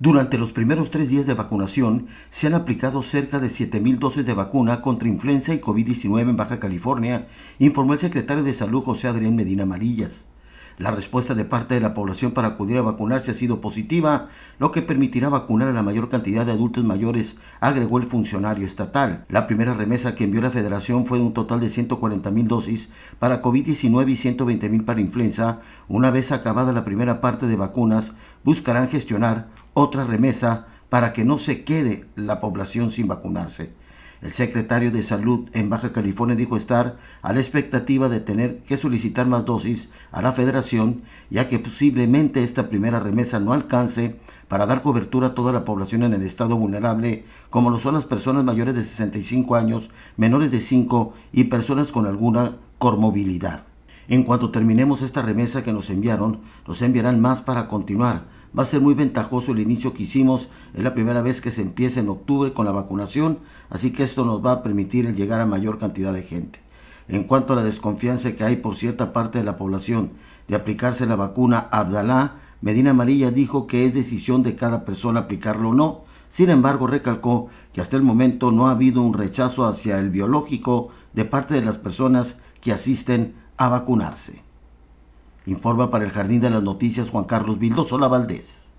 Durante los primeros tres días de vacunación se han aplicado cerca de 7.000 dosis de vacuna contra influenza y COVID-19 en Baja California, informó el secretario de Salud José Adrián Medina Amarillas. La respuesta de parte de la población para acudir a vacunarse ha sido positiva, lo que permitirá vacunar a la mayor cantidad de adultos mayores, agregó el funcionario estatal. La primera remesa que envió la federación fue de un total de 140,000 mil dosis para COVID-19 y 120 mil para influenza. Una vez acabada la primera parte de vacunas, buscarán gestionar otra remesa para que no se quede la población sin vacunarse. El secretario de Salud en Baja California dijo estar a la expectativa de tener que solicitar más dosis a la federación, ya que posiblemente esta primera remesa no alcance para dar cobertura a toda la población en el estado vulnerable, como lo son las personas mayores de 65 años, menores de 5 y personas con alguna comorbilidad. En cuanto terminemos esta remesa que nos enviaron, nos enviarán más para continuar va a ser muy ventajoso el inicio que hicimos. Es la primera vez que se empieza en octubre con la vacunación, así que esto nos va a permitir llegar a mayor cantidad de gente. En cuanto a la desconfianza que hay por cierta parte de la población de aplicarse la vacuna Abdalá, Medina Amarilla dijo que es decisión de cada persona aplicarlo o no. Sin embargo, recalcó que hasta el momento no ha habido un rechazo hacia el biológico de parte de las personas que asisten a vacunarse. Informa para el Jardín de las Noticias Juan Carlos Sola Valdés.